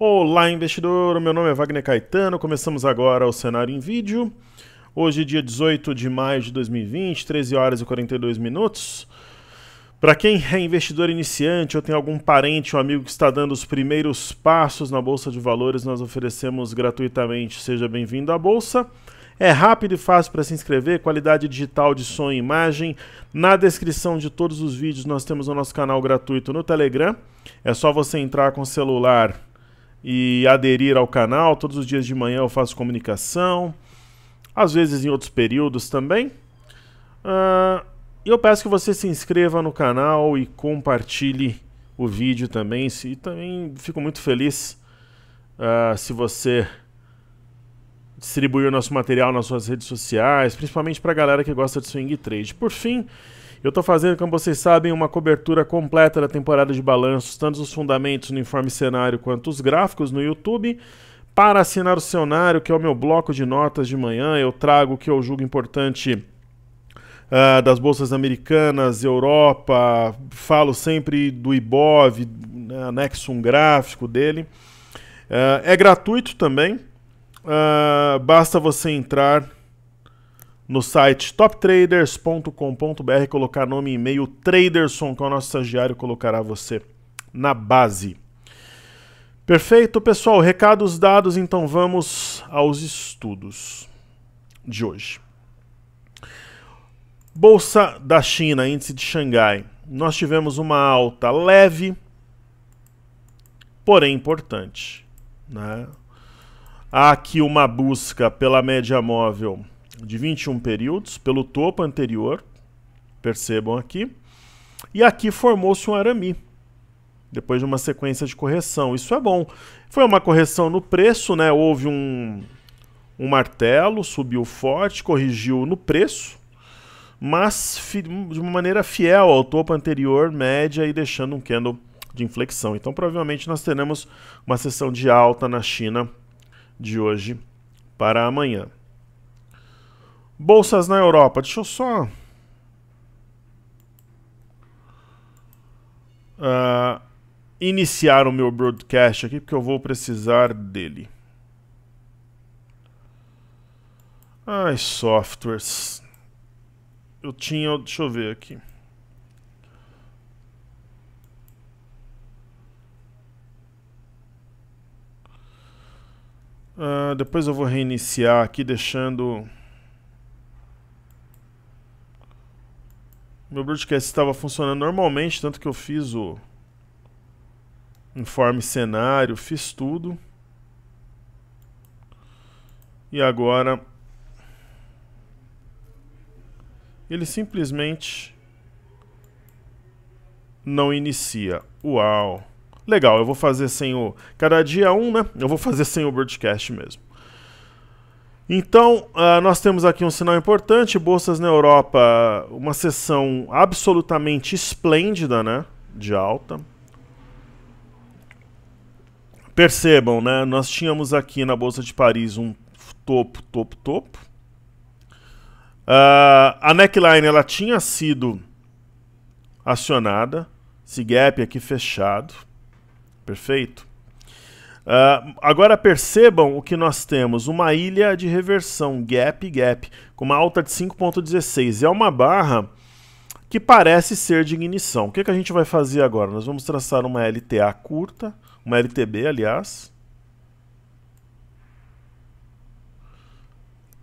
Olá, investidor! Meu nome é Wagner Caetano. Começamos agora o cenário em vídeo. Hoje, dia 18 de maio de 2020, 13 horas e 42 minutos. Para quem é investidor iniciante ou tem algum parente ou amigo que está dando os primeiros passos na Bolsa de Valores, nós oferecemos gratuitamente. Seja bem-vindo à Bolsa. É rápido e fácil para se inscrever, qualidade digital de som e imagem. Na descrição de todos os vídeos nós temos o nosso canal gratuito no Telegram. É só você entrar com o celular e aderir ao canal. Todos os dias de manhã eu faço comunicação, às vezes em outros períodos também. Uh, eu peço que você se inscreva no canal e compartilhe o vídeo também. E também fico muito feliz uh, se você distribuir o nosso material nas suas redes sociais, principalmente para a galera que gosta de swing trade. Por fim, eu estou fazendo, como vocês sabem, uma cobertura completa da temporada de balanços, tanto os fundamentos no informe cenário quanto os gráficos no YouTube. Para assinar o cenário, que é o meu bloco de notas de manhã, eu trago o que eu julgo importante uh, das bolsas americanas, Europa, falo sempre do IBOV, anexo um gráfico dele. Uh, é gratuito também, uh, basta você entrar no site toptraders.com.br, colocar nome e e-mail Traderson, que é o nosso estagiário, colocará você na base. Perfeito, pessoal. Recados dados, então vamos aos estudos de hoje. Bolsa da China, índice de Xangai. Nós tivemos uma alta leve, porém importante. Né? Há aqui uma busca pela média móvel de 21 períodos pelo topo anterior, percebam aqui, e aqui formou-se um arame, depois de uma sequência de correção. Isso é bom. Foi uma correção no preço, né? houve um, um martelo, subiu forte, corrigiu no preço, mas de uma maneira fiel ao topo anterior, média, e deixando um candle de inflexão. Então, provavelmente, nós teremos uma sessão de alta na China de hoje para amanhã. Bolsas na Europa. Deixa eu só. Uh, iniciar o meu broadcast aqui, porque eu vou precisar dele. Ai, softwares. Eu tinha. Deixa eu ver aqui. Uh, depois eu vou reiniciar aqui, deixando. Meu broadcast estava funcionando normalmente, tanto que eu fiz o informe cenário, fiz tudo. E agora ele simplesmente não inicia. Uau. Legal, eu vou fazer sem o cada dia um, né? Eu vou fazer sem o broadcast mesmo. Então, uh, nós temos aqui um sinal importante: bolsas na Europa, uma sessão absolutamente esplêndida, né? De alta. Percebam, né? Nós tínhamos aqui na Bolsa de Paris um topo, topo, topo. Uh, a neckline ela tinha sido acionada, esse gap aqui fechado, perfeito? Uh, agora percebam o que nós temos: uma ilha de reversão, gap, gap, com uma alta de 5,16. É uma barra que parece ser de ignição. O que, é que a gente vai fazer agora? Nós vamos traçar uma LTA curta, uma LTB, aliás.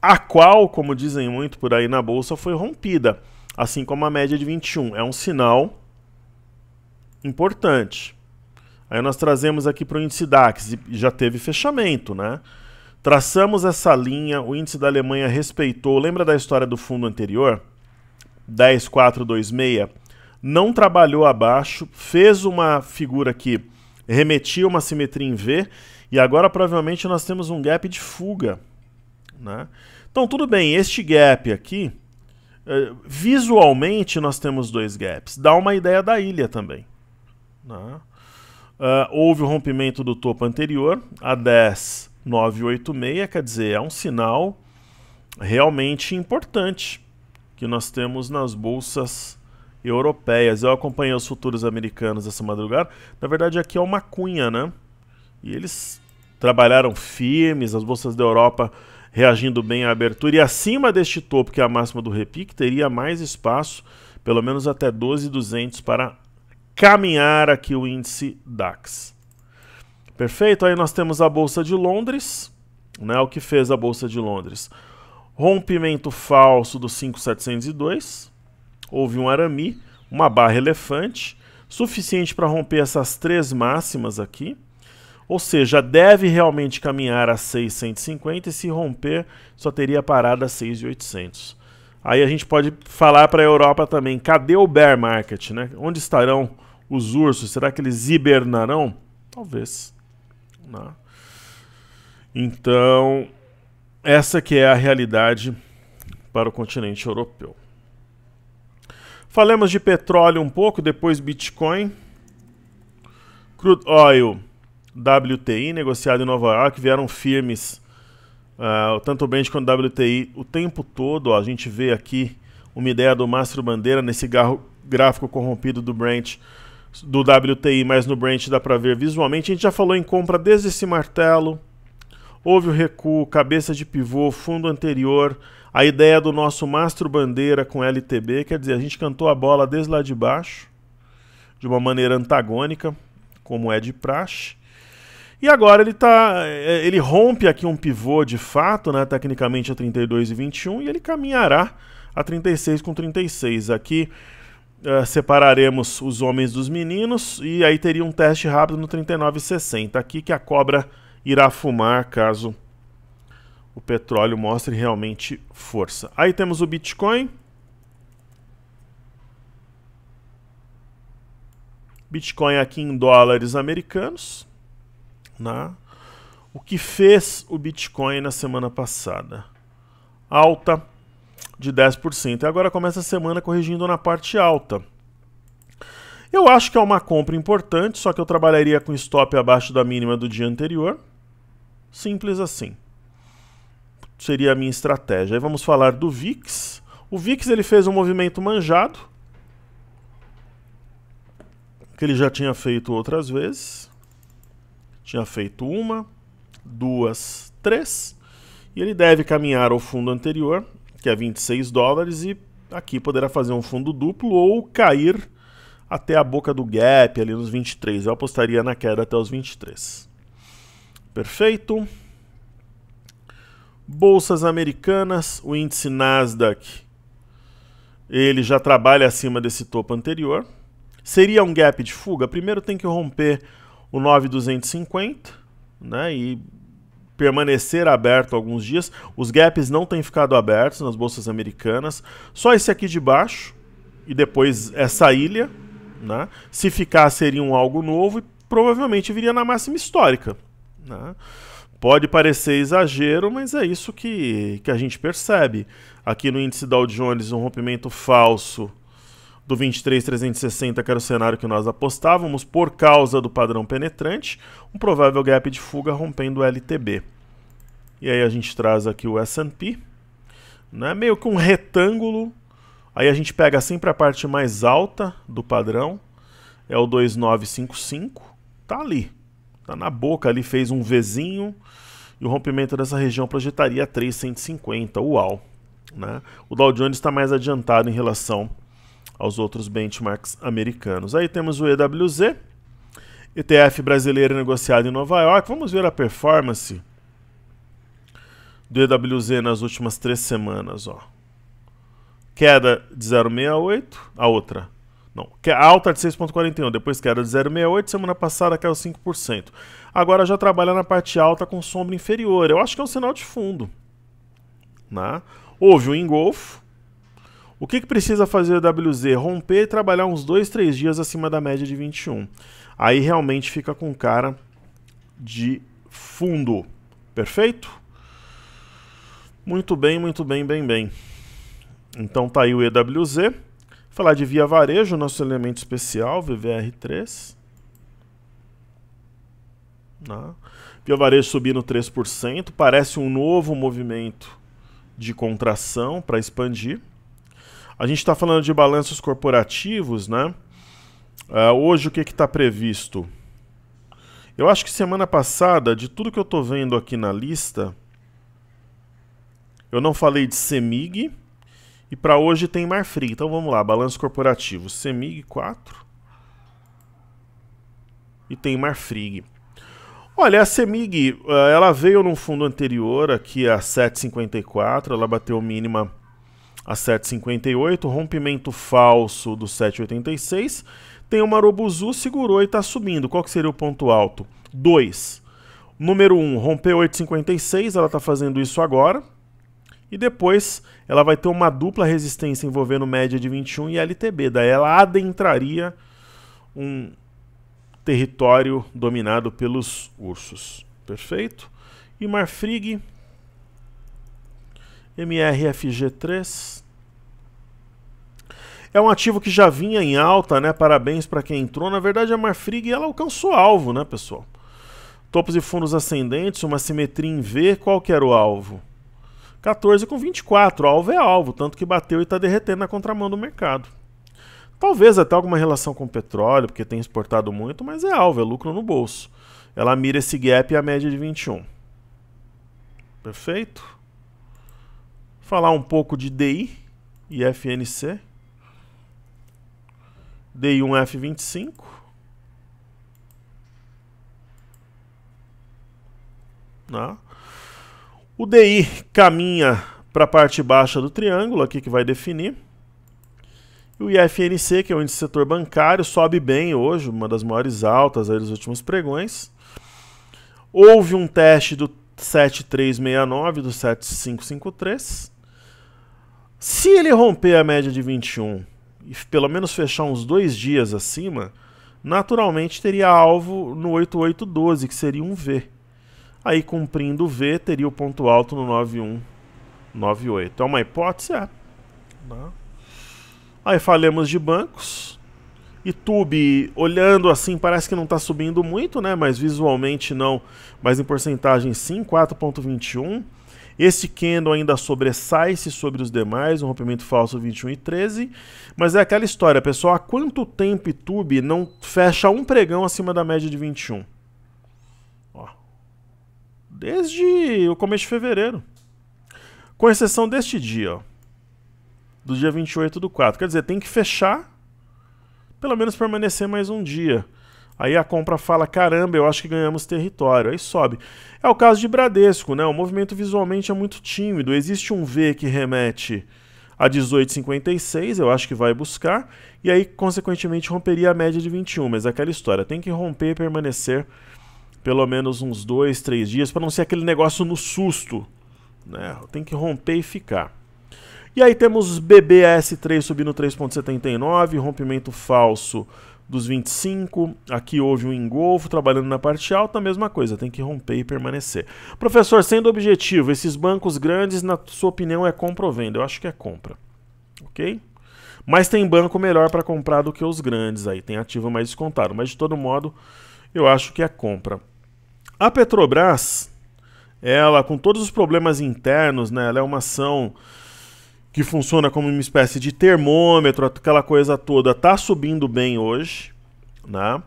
A qual, como dizem muito por aí na bolsa, foi rompida, assim como a média de 21. É um sinal importante. Aí nós trazemos aqui para o índice DAX e já teve fechamento, né? Traçamos essa linha, o índice da Alemanha respeitou. Lembra da história do fundo anterior? 10426. Não trabalhou abaixo, fez uma figura que remetia uma simetria em V e agora provavelmente nós temos um gap de fuga, né? Então tudo bem, este gap aqui, eh, visualmente nós temos dois gaps, dá uma ideia da ilha também, né? Uh, houve o rompimento do topo anterior, a 10,986, quer dizer, é um sinal realmente importante que nós temos nas bolsas europeias. Eu acompanhei os futuros americanos essa madrugada. Na verdade, aqui é uma cunha, né? E eles trabalharam firmes, as bolsas da Europa reagindo bem à abertura. E acima deste topo, que é a máxima do repique, teria mais espaço, pelo menos até 12,200 para caminhar aqui o índice DAX. Perfeito? Aí nós temos a Bolsa de Londres, né? O que fez a Bolsa de Londres? Rompimento falso do 5702. Houve um arame, uma barra elefante, suficiente para romper essas três máximas aqui. Ou seja, deve realmente caminhar a 650 e se romper, só teria parado a 6,800. Aí a gente pode falar para a Europa também, cadê o bear market, né? Onde estarão os ursos, será que eles hibernarão? Talvez. Não. Né? Então, essa que é a realidade para o continente europeu. Falamos de petróleo um pouco, depois Bitcoin. Crude Oil, WTI, negociado em Nova York, vieram firmes. Uh, tanto o Brent quanto o WTI o tempo todo. Ó, a gente vê aqui uma ideia do Mastro Bandeira nesse gráfico corrompido do Brent do WTI, mas no Brent dá para ver visualmente. A gente já falou em compra desde esse martelo. Houve o recuo, cabeça de pivô, fundo anterior. A ideia do nosso mastro bandeira com LTB, quer dizer, a gente cantou a bola desde lá de baixo, de uma maneira antagônica, como é de praxe. E agora ele tá, é, é, ele rompe aqui um pivô de fato, né, tecnicamente a 32 e 21 e ele caminhará a 36 com 36 aqui uh, separaremos os homens dos meninos e aí teria um teste rápido no 3960 aqui que a cobra irá fumar caso o petróleo mostre realmente força. Aí temos o Bitcoin. Bitcoin aqui em dólares americanos. Né? O que fez o Bitcoin na semana passada? Alta de 10%. E agora começa a semana corrigindo na parte alta. Eu acho que é uma compra importante, só que eu trabalharia com stop abaixo da mínima do dia anterior. Simples assim. Seria a minha estratégia. Aí vamos falar do VIX. O VIX ele fez um movimento manjado, que ele já tinha feito outras vezes. Tinha feito uma, duas, três. E ele deve caminhar ao fundo anterior que é 26 dólares, e aqui poderá fazer um fundo duplo ou cair até a boca do gap, ali nos 23. Eu apostaria na queda até os 23. Perfeito. Bolsas americanas, o índice Nasdaq, ele já trabalha acima desse topo anterior. Seria um gap de fuga? Primeiro tem que romper o 9,250, né? E permanecer aberto alguns dias. Os gaps não têm ficado abertos nas bolsas americanas. Só esse aqui de baixo e depois essa ilha. Né? Se ficar, seria um algo novo e provavelmente viria na máxima histórica. Né? Pode parecer exagero, mas é isso que, que a gente percebe. Aqui no índice Dow Jones, um rompimento falso do 23,360, que era o cenário que nós apostávamos, por causa do padrão penetrante, um provável gap de fuga rompendo o LTB. E aí a gente traz aqui o S&P, né? meio que um retângulo, aí a gente pega sempre a parte mais alta do padrão, é o 2955, tá ali, tá na boca ali, fez um Vzinho, e o rompimento dessa região projetaria 350, uau. Né? O Dow Jones está mais adiantado em relação aos outros benchmarks americanos. Aí temos o EWZ, ETF brasileiro negociado em Nova York. Vamos ver a performance do EWZ nas últimas três semanas. Ó. Queda de 0,68, a outra. Não, alta de 6,41, depois queda de 0,68, semana passada caiu 5%. Agora já trabalha na parte alta com sombra inferior. Eu acho que é um sinal de fundo. Né? Houve um engolfo, o que, que precisa fazer o WZ? Romper e trabalhar uns 2, 3 dias acima da média de 21. Aí realmente fica com cara de fundo. Perfeito? Muito bem, muito bem, bem, bem. Então tá aí o EWZ. Falar de via varejo, nosso elemento especial, VVR3. Ah. Né? Via varejo subindo 3%. Parece um novo movimento de contração para expandir. A gente está falando de balanços corporativos, né? Uh, hoje o que está previsto? Eu acho que semana passada, de tudo que eu estou vendo aqui na lista, eu não falei de CEMIG e para hoje tem Marfrig. Então vamos lá, balanço corporativo, CEMIG 4 e tem Marfrig. Olha, a CEMIG, é, ela veio num fundo anterior aqui a 7,54, ela bateu mínima a 7,58, rompimento falso do 7,86. Tem o Marobuzu, segurou e está subindo. Qual que seria o ponto alto? 2. Número 1, um, rompeu 8,56, ela está fazendo isso agora. E depois ela vai ter uma dupla resistência envolvendo média de 21 e LTB. Daí ela adentraria um território dominado pelos ursos. Perfeito? E Marfrig MRFG3. É um ativo que já vinha em alta, né? Parabéns para quem entrou. Na verdade, é a Marfrig ela alcançou alvo, né, pessoal? Topos e fundos ascendentes, uma simetria em V. Qual que era o alvo? 14 com 24. Alvo é alvo, tanto que bateu e está derretendo na contramão do mercado. Talvez até alguma relação com petróleo, porque tem exportado muito, mas é alvo, é lucro no bolso. Ela mira esse gap e a média é de 21. Perfeito? Falar um pouco de DI e FNC. DI1F25. Né? O DI caminha para a parte baixa do triângulo, aqui que vai definir. E o IFNC, que é o índice setor bancário, sobe bem hoje, uma das maiores altas aí dos últimos pregões. Houve um teste do 7369 do 7553. Se ele romper a média de 21 e pelo menos fechar uns dois dias acima, naturalmente teria alvo no 8812, que seria um V. Aí cumprindo o V, teria o ponto alto no 9198. É uma hipótese? É. Não. Aí falemos de bancos. E Tube, olhando assim, parece que não está subindo muito, né? Mas visualmente não. Mas em porcentagem sim, 4.21. Esse candle ainda sobressai-se sobre os demais, um rompimento falso 21 e 13. Mas é aquela história, pessoal. Há quanto tempo tube não fecha um pregão acima da média de 21? Ó. Desde o começo de fevereiro. Com exceção deste dia, ó. Do dia 28 do 4. Quer dizer, tem que fechar, pelo menos permanecer mais um dia. Aí a compra fala: caramba, eu acho que ganhamos território. Aí sobe. É o caso de Bradesco, né? O movimento visualmente é muito tímido. Existe um V que remete a 18,56, eu acho que vai buscar, e aí, consequentemente, romperia a média de 21. Mas é aquela história, tem que romper e permanecer pelo menos uns dois, três dias, para não ser aquele negócio no susto. Né? Tem que romper e ficar. E aí temos BBS3 subindo 3,79, rompimento falso dos 25. Aqui houve um engolfo, trabalhando na parte alta, a mesma coisa, tem que romper e permanecer. Professor, sendo objetivo, esses bancos grandes, na sua opinião, é compra ou venda? Eu acho que é compra, ok? Mas tem banco melhor para comprar do que os grandes aí, tem ativo mais descontado, mas de todo modo, eu acho que é compra. A Petrobras, ela com todos os problemas internos, né, ela é uma ação que funciona como uma espécie de termômetro, aquela coisa toda, está subindo bem hoje. Né?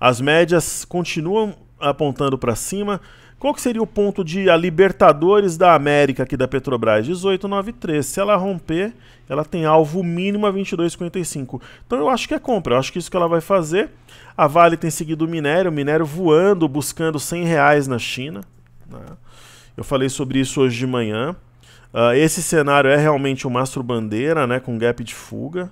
As médias continuam apontando para cima. Qual que seria o ponto de a Libertadores da América aqui da Petrobras? 18,93. Se ela romper, ela tem alvo mínimo a 22,55. Então eu acho que é compra, eu acho que isso que ela vai fazer. A Vale tem seguido o minério, o minério voando, buscando 100 reais na China. Né? Eu falei sobre isso hoje de manhã. Uh, esse cenário é realmente o um mastro bandeira, né, com gap de fuga.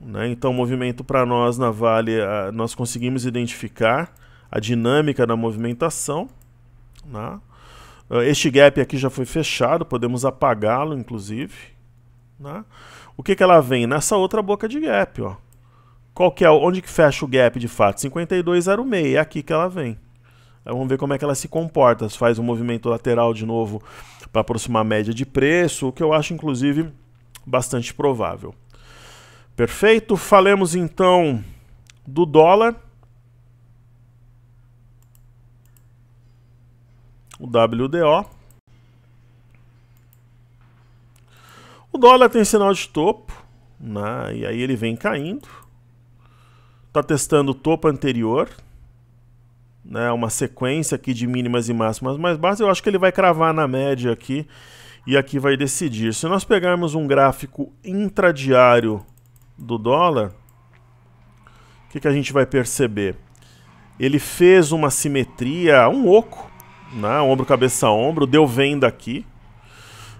Né? Então, o movimento para nós na Vale, uh, nós conseguimos identificar a dinâmica da movimentação. Né? Uh, este gap aqui já foi fechado, podemos apagá-lo, inclusive. Né? O que, que ela vem? Nessa outra boca de gap. Ó. Qual que é, onde que fecha o gap de fato? 52,06, é aqui que ela vem. Vamos ver como é que ela se comporta. Se faz um movimento lateral de novo para aproximar a média de preço, o que eu acho inclusive bastante provável. Perfeito? Falemos então do dólar. O WDO. O dólar tem sinal de topo, né? e aí ele vem caindo. Está testando o topo anterior, né, uma sequência aqui de mínimas e máximas mais baixas, eu acho que ele vai cravar na média aqui e aqui vai decidir. Se nós pegarmos um gráfico intradiário do dólar, o que, que a gente vai perceber? Ele fez uma simetria, um oco, né, ombro, cabeça, ombro, deu venda aqui,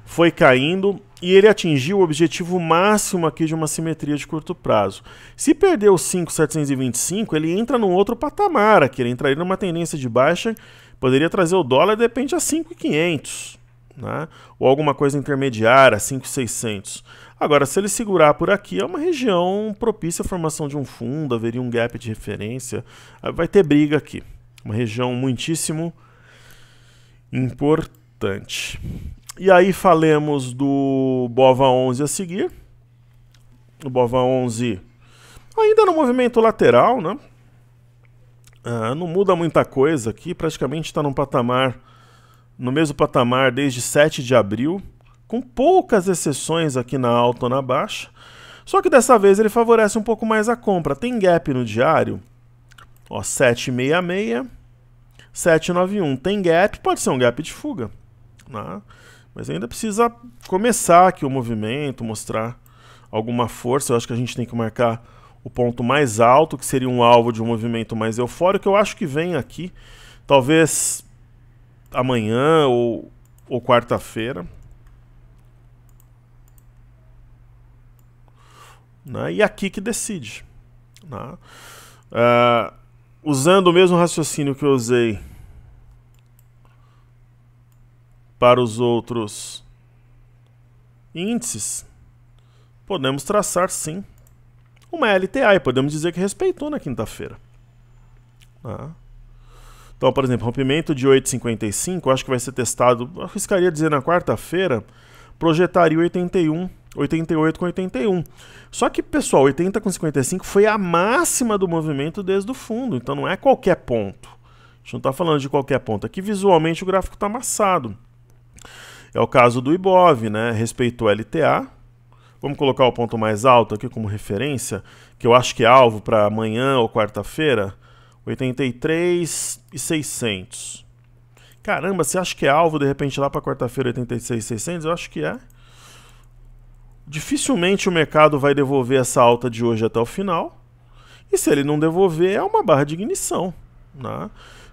foi caindo, e ele atingiu o objetivo máximo aqui de uma simetria de curto prazo. Se perder o 5,725, ele entra num outro patamar aqui, ele entraria numa tendência de baixa, poderia trazer o dólar, depende a 5,500, né? ou alguma coisa intermediária, 5,600. Agora, se ele segurar por aqui, é uma região propícia à formação de um fundo, haveria um gap de referência, ah, vai ter briga aqui. Uma região muitíssimo importante. E aí falemos do Bova 11 a seguir. O Bova 11 ainda no movimento lateral, né? Ah, não muda muita coisa aqui, praticamente está num patamar, no mesmo patamar desde 7 de abril, com poucas exceções aqui na alta ou na baixa. Só que dessa vez ele favorece um pouco mais a compra. Tem gap no diário, ó, 766, 791. Tem gap, pode ser um gap de fuga. Né? Mas ainda precisa começar aqui o movimento, mostrar alguma força. Eu acho que a gente tem que marcar o ponto mais alto, que seria um alvo de um movimento mais eufórico. Eu acho que vem aqui, talvez amanhã ou, ou quarta-feira. Né? E é aqui que decide. Né? Uh, usando o mesmo raciocínio que eu usei para os outros índices, podemos traçar sim uma LTA e podemos dizer que respeitou na quinta-feira. Ah. Então, por exemplo, rompimento de 8,55, acho que vai ser testado, arriscaria dizer na quarta-feira, projetaria 81, 88 com 81. Só que, pessoal, 80 com 55 foi a máxima do movimento desde o fundo, então não é qualquer ponto. A gente não está falando de qualquer ponto. Aqui visualmente o gráfico está amassado. É o caso do IBOV, né? Respeitou LTA. Vamos colocar o ponto mais alto aqui como referência, que eu acho que é alvo para amanhã ou quarta-feira, 83,600. Caramba, você acha que é alvo de repente lá para quarta-feira 86,600? Eu acho que é. Dificilmente o mercado vai devolver essa alta de hoje até o final. E se ele não devolver, é uma barra de ignição. Né?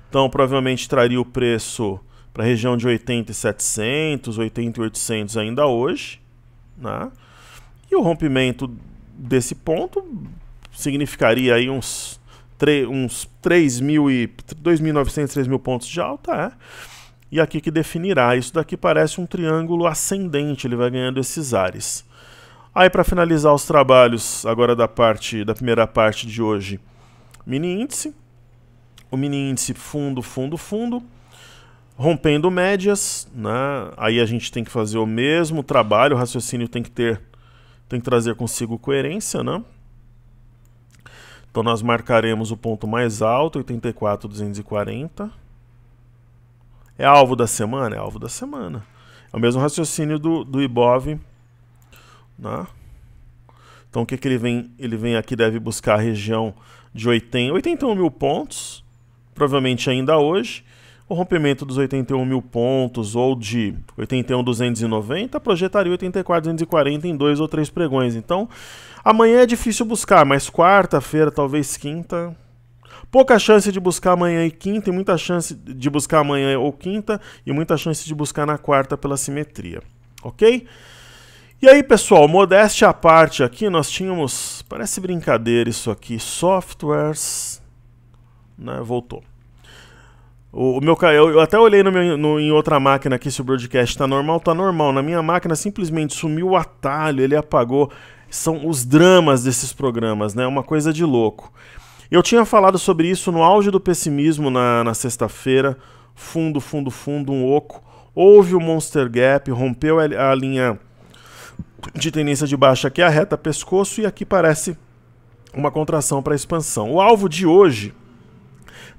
Então, provavelmente traria o preço para a região de 8700, 8800 ainda hoje, né? E o rompimento desse ponto significaria aí uns uns mil e 2.900, 3000 mil pontos de alta, é. E aqui que definirá. Isso daqui parece um triângulo ascendente, ele vai ganhando esses ares. Aí para finalizar os trabalhos agora da parte da primeira parte de hoje, mini índice. O mini índice fundo, fundo, fundo rompendo médias, né? Aí a gente tem que fazer o mesmo trabalho, o raciocínio tem que ter tem que trazer consigo coerência, né? Então nós marcaremos o ponto mais alto, 84,240. É alvo da semana, é alvo da semana. É o mesmo raciocínio do, do IBOV, né? Então o que, que ele vem? Ele vem aqui, deve buscar a região de 80, 81 mil pontos, provavelmente ainda hoje o rompimento dos 81 mil pontos ou de 81,290 projetaria 84,240 em dois ou três pregões. Então, amanhã é difícil buscar, mas quarta-feira, talvez quinta. Pouca chance de buscar amanhã e quinta, e muita chance de buscar amanhã ou quinta, e muita chance de buscar na quarta pela simetria. Ok? E aí, pessoal, modéstia à parte aqui, nós tínhamos. Parece brincadeira isso aqui. Softwares. Né, voltou. O, o meu eu, eu até olhei no meu, no, em outra máquina aqui se o broadcast tá normal, tá normal. Na minha máquina simplesmente sumiu o atalho, ele apagou. São os dramas desses programas, né? É uma coisa de louco. Eu tinha falado sobre isso no auge do pessimismo na, na sexta-feira. Fundo, fundo, fundo, um oco. Houve o Monster Gap, rompeu a, linha de tendência de baixa aqui a reta pescoço e aqui parece uma contração para expansão. O alvo de hoje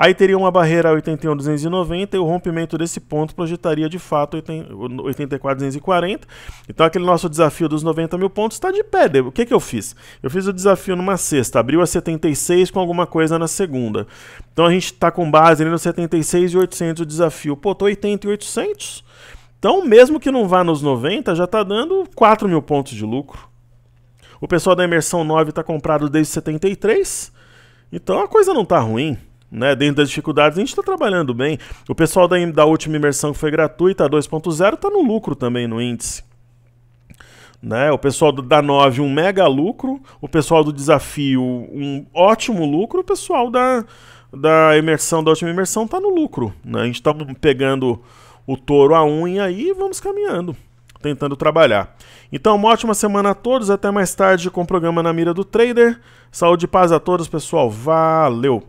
Aí teria uma barreira 81,290 e o rompimento desse ponto projetaria de fato 84,240. Então aquele nosso desafio dos 90 mil pontos está de pé. O que, que eu fiz? Eu fiz o desafio numa sexta, abriu a 76 com alguma coisa na segunda. Então a gente está com base ali no 800 o desafio. Pô, tô 800. Então, mesmo que não vá nos 90, já está dando 4 mil pontos de lucro. O pessoal da Imersão 9 está comprado desde 73. Então a coisa não está ruim. Né, dentro das dificuldades, a gente está trabalhando bem. O pessoal da, da última imersão que foi gratuita, a 2.0, está no lucro também no índice. Né? O pessoal da 9, um mega lucro. O pessoal do desafio, um ótimo lucro. O pessoal da, da imersão, da última imersão, está no lucro. Né? A gente está pegando o touro a unha aí e vamos caminhando, tentando trabalhar. Então, uma ótima semana a todos. Até mais tarde com o programa Na Mira do Trader. Saúde e paz a todos, pessoal. Valeu!